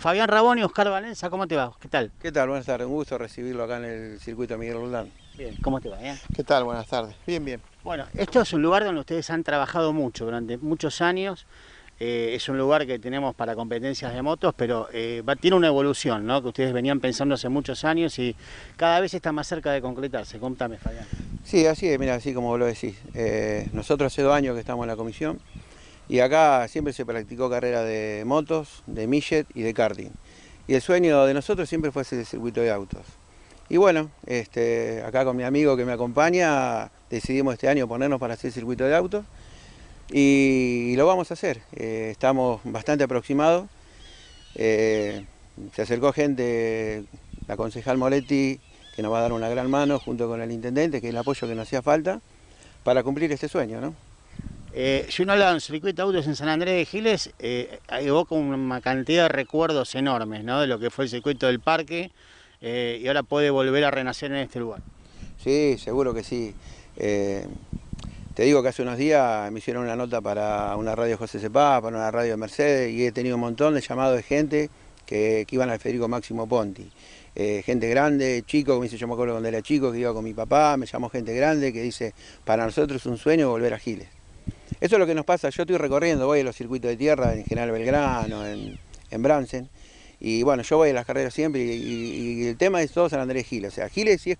Fabián Rabón y Oscar Valenza, ¿cómo te va? ¿Qué tal? ¿Qué tal? Buenas tardes, un gusto recibirlo acá en el circuito Miguel Roldán. Bien, ¿cómo te va? Eh? ¿Qué tal? Buenas tardes. Bien, bien. Bueno, esto es un lugar donde ustedes han trabajado mucho durante muchos años. Eh, es un lugar que tenemos para competencias de motos, pero eh, tiene una evolución, ¿no? Que ustedes venían pensando hace muchos años y cada vez está más cerca de concretarse. Contame, Fabián. Sí, así es, mira, así como lo decís. nosotros hace dos años que estamos en la comisión. Y acá siempre se practicó carrera de motos, de millet y de karting. Y el sueño de nosotros siempre fue el circuito de autos. Y bueno, este, acá con mi amigo que me acompaña, decidimos este año ponernos para hacer circuito de autos y, lo vamos a hacer. Eh, estamos bastante aproximados. Eh, se acercó gente, la concejal Moletti, que nos va a dar una gran mano junto con el intendente, que es el apoyo que nos hacía falta, para cumplir este sueño. ¿no? Eh, si uno habla de un circuito de autos en San Andrés de Giles, eh, evoca una cantidad de recuerdos enormes ¿no? de lo que fue el circuito del parque eh, y ahora puede volver a renacer en este lugar. Sí, seguro que sí. te digo que hace unos días me hicieron una nota para una radio José Cepá, para una radio de Mercedes y he tenido un montón de llamados de gente que, iban al Federico Máximo Ponti. gente grande, chico, me dice, yo me acuerdo cuando era chico, que iba con mi papá, me llamó gente grande que dice, para nosotros es un sueño volver a Giles. Eso es lo que nos pasa, yo estoy recorriendo, voy a los circuitos de tierra, en General Belgrano, en, Bransen, y bueno, yo voy a las carreras siempre, y, el tema es todo San Andrés Giles, o sea, Giles es,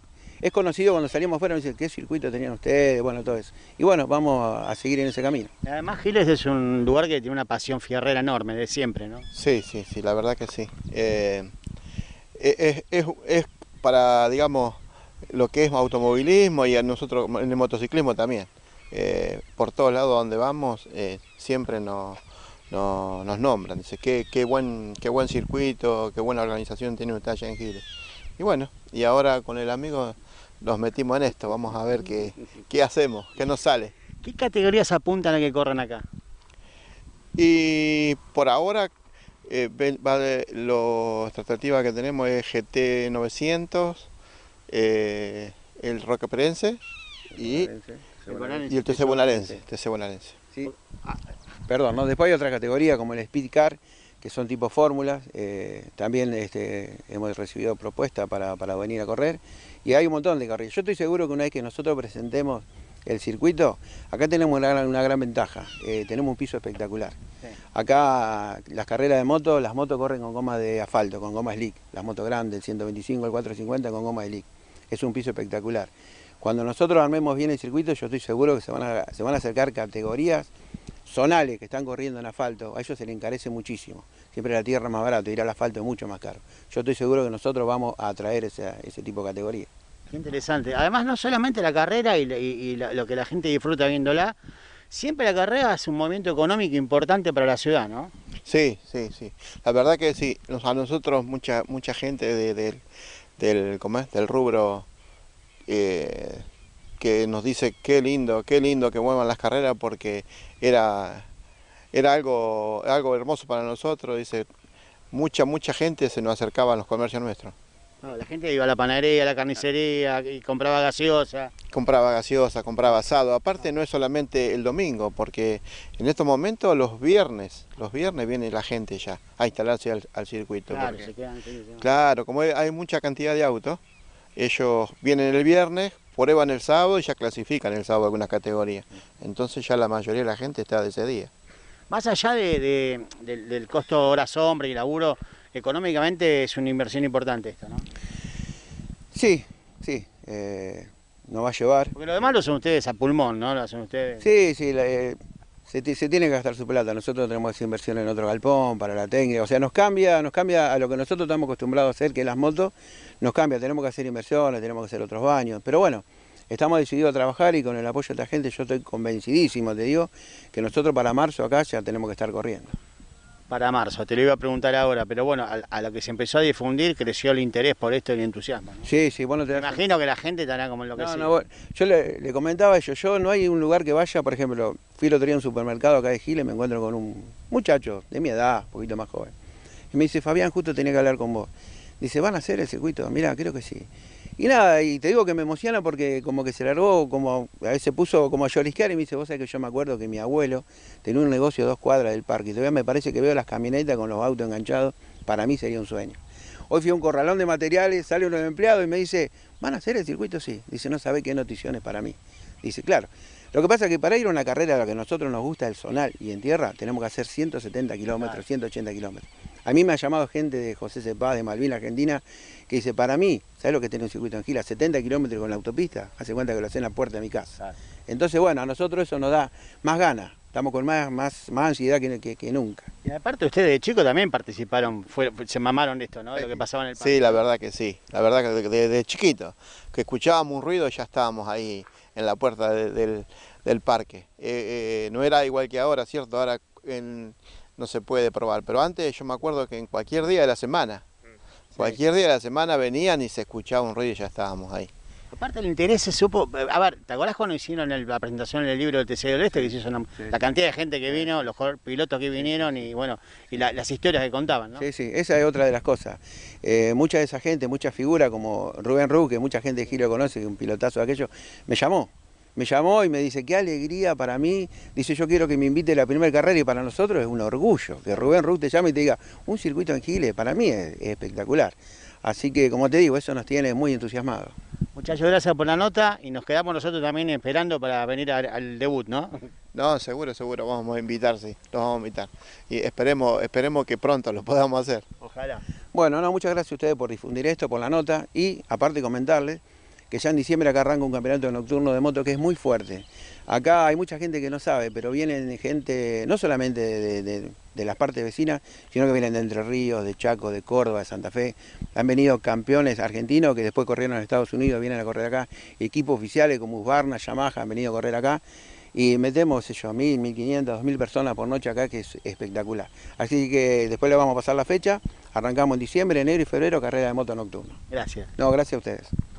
conocido cuando salimos fuera, me dicen, ¿qué circuito tenían ustedes? Bueno, todo eso. Y bueno, vamos a seguir en ese camino. Además, Giles es un lugar que tiene una pasión fierrera enorme, de siempre, ¿no? Sí, sí, sí, la verdad que sí. Eh, e, es, es para, digamos, lo que es automovilismo y a nosotros en el motociclismo también. Eh, por todos lados donde vamos, eh, siempre nos, nos, nombran. Dice, qué, buen, qué buen circuito, qué buena organización tiene usted allá en Giles. Y bueno, y ahora con el amigo nos metimos en esto, vamos a ver qué, hacemos, qué nos sale. ¿Qué categorías apuntan a que corran acá? Y por ahora, eh, vale, eh, las que tenemos es GT 900, el Roque Perense y y el TC bonaerense, Sí. Ah, perdón, después hay otra categoría como el Speed Car, que son tipo fórmulas. Eh, también este, hemos recibido propuestas para, venir a correr. Y hay un montón de carriles. Yo estoy seguro que una vez que nosotros presentemos el circuito, acá tenemos una, gran ventaja. Eh, tenemos un piso espectacular. Acá las carreras de moto, las motos corren con gomas de asfalto, con gomas slick. Las motos grandes, el 125, el 450 con gomas slick. Es un piso espectacular. Cuando nosotros armemos bien el circuito, yo estoy seguro que se van a, se van a acercar categorías zonales que están corriendo en asfalto, a ellos se les encarece muchísimo. Siempre la tierra es más barata, ir al asfalto es mucho más caro. Yo estoy seguro que nosotros vamos a atraer ese, tipo de categorías. Qué interesante. Además, no solamente la carrera y, lo que la gente disfruta viéndola, siempre la carrera es un movimiento económico importante para la ciudad, ¿no? Sí, sí, sí. La verdad que sí. a nosotros mucha mucha gente del, del rubro eh, que nos dice qué lindo, qué lindo que muevan las carreras porque era, era algo, algo hermoso para nosotros, dice, mucha, mucha gente se nos acercaba a los comercios nuestros. la gente iba a la panadería, a la carnicería y compraba gaseosa. Compraba gaseosa, compraba asado. Aparte no es solamente el domingo, porque en estos momentos los viernes, los viernes viene la gente ya a instalarse al, circuito. Claro, se quedan, claro como hay mucha cantidad de autos, ellos vienen el viernes, prueban el sábado y ya clasifican el sábado algunas categorías. Entonces ya la mayoría de la gente está de ese día. Más allá del, costo hora hombre y laburo, económicamente es una inversión importante esto, ¿no? Sí, sí. Eh, nos va a llevar. Porque lo demás lo hacen ustedes a pulmón, ¿no? Lo hacen ustedes. Sí, sí. Eh, se, tiene que gastar su plata. Nosotros tenemos que hacer inversión en otro galpón, para la técnica. O sea, nos cambia, nos cambia a lo que nosotros estamos acostumbrados a hacer, que es las motos, nos cambia. Tenemos que hacer inversiones, tenemos que hacer otros baños. Pero bueno, estamos decididos a trabajar y con el apoyo de esta gente yo estoy convencidísimo, te digo, que nosotros para marzo acá ya tenemos que estar corriendo. Para marzo, te lo iba a preguntar ahora, pero bueno, a, lo que se empezó a difundir creció el interés por esto y el entusiasmo. Sí, sí, bueno, te imagino que la gente estará como en lo que no, no, yo le, comentaba a yo no hay un lugar que vaya, por ejemplo, Fui el otro día a un supermercado acá de y me encuentro con un muchacho de mi edad, un poquito más joven. Y me dice, Fabián, justo tenía que hablar con vos. Dice, ¿van a hacer el circuito? Mira, creo que sí. Y nada, y te digo que me emociona porque como que se largó, como a veces puso como a llorisquear y me dice, vos sabés que yo me acuerdo que mi abuelo tenía un negocio a dos cuadras del parque y todavía me parece que veo las camionetas con los autos enganchados, para mí sería un sueño. Hoy fui a un corralón de materiales, sale uno de empleados y me dice, ¿van a hacer el circuito? Sí. Dice, no sabe qué noticiones para mí. Dice, claro, lo que pasa es que para ir a una carrera a la que a nosotros nos gusta el zonal y en tierra, tenemos que hacer 170 kilómetros, 180 kilómetros. A mí me ha llamado gente de José Cepá, de Malvin, Argentina, que dice, para mí, ¿sabes lo que tiene un circuito en Gila? 70 kilómetros con la autopista, hace cuenta que lo hace en la puerta de mi casa. Entonces, bueno, a nosotros eso nos da más ganas, estamos con más, más, más ansiedad que, nunca. Y aparte ustedes de chicos también participaron, se mamaron de esto, ¿no? Lo que pasaba en el Sí, la verdad que sí, la verdad que desde, de chiquito, que escuchábamos un ruido y ya estábamos ahí en la puerta del, parque. Eh, eh, no era igual que ahora, ¿cierto? Ahora no se puede probar, pero antes yo me acuerdo que en cualquier día de la semana, mm, cualquier día de la semana venían y se escuchaba un ruido y ya estábamos ahí. Aparte el interés se supo, eh, a ver, ¿te acordás cuando hicieron la presentación en el libro del Teseo del Este? la cantidad de gente que vino, los pilotos que vinieron y bueno, y las historias que contaban, ¿no? Sí, sí, esa es otra de las cosas. Eh, mucha de esa gente, mucha figura como Rubén Ruz, que mucha gente de Giro conoce, un pilotazo de aquello, me llamó. Me llamó y me dice, qué alegría para mí. Dice, yo quiero que me invite a la primera carrera y para nosotros es un orgullo que Rubén Ruz te llame y te diga, un circuito en Gile, para mí es espectacular. Así que, como te digo, eso nos tiene muy entusiasmados. Muchachos, gracias por la nota y nos quedamos nosotros también esperando para venir al debut, ¿no? No, seguro, seguro, vamos a invitar, sí, los vamos a invitar. Y esperemos, esperemos que pronto lo podamos hacer. Ojalá. Bueno, no, muchas gracias a ustedes por difundir esto, por la nota y aparte comentarles que ya en diciembre acá arranca un campeonato nocturno de moto que es muy fuerte. Acá hay mucha gente que no sabe, pero vienen gente no solamente de, las partes vecinas, sino que vienen de Entre Ríos, de Chaco, de Córdoba, de Santa Fe. Han venido campeones argentinos que después corrieron en Estados Unidos, vienen a correr acá. Equipos oficiales como Usbarna, Yamaha han venido a correr acá. Y metemos, yo, mil, mil 2.000 mil personas por noche acá, que es espectacular. Así que después le vamos a pasar la fecha. Arrancamos en diciembre, enero y febrero, carrera de moto nocturna. Gracias. No, gracias a ustedes.